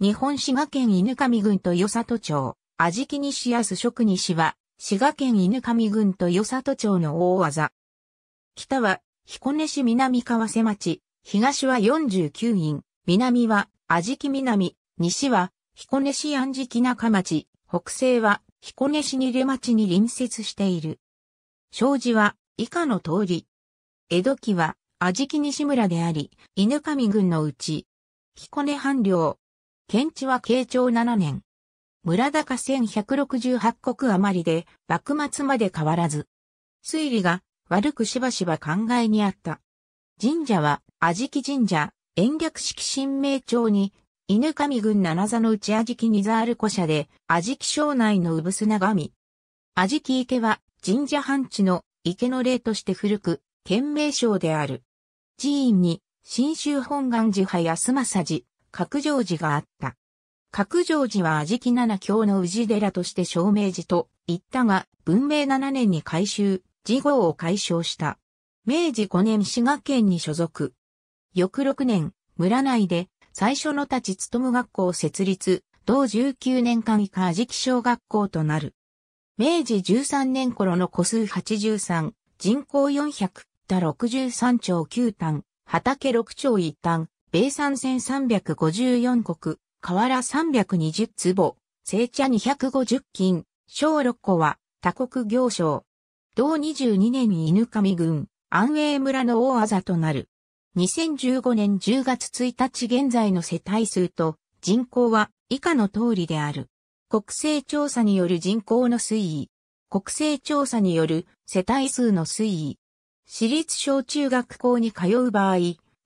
日本滋賀県犬上郡と与里町、安き西安職西は、滋賀県犬上郡と与里町の大技。北は、彦根市南川瀬町、東は49院、南は、安き南、西は、彦根市安食中町、北西は、彦根市に出町に隣接している。障子は、以下の通り。江戸期は、安き西村であり、犬上郡のうち、彦根藩領、県地は慶長7年。村高1168国余りで、幕末まで変わらず。推理が悪くしばしば考えにあった。神社は、安き神社、延暦式神明町に、犬神郡七座の内安き二座ある古社で、安き省内のうぶ産砂神。安き池は、神社藩地の池の例として古く、県名称である。寺院に、新州本願寺派安政寺、角上寺があった。角上寺は味木七教の氏寺として証明寺と言ったが、文明7年に改修、寺号を解消した。明治5年滋賀県に所属。翌6年、村内で最初の立ち勤学校を設立、同19年間以下味木小学校となる。明治13年頃の個数83、人口400、六63町9単、畑6町1単、米山線354国、河原320坪、聖茶250金、小6個は他国行商。同22年に犬上郡、安永村の大あざとなる。2015年10月1日現在の世帯数と人口は以下の通りである。国勢調査による人口の推移。国勢調査による世帯数の推移。私立小中学校に通う場合、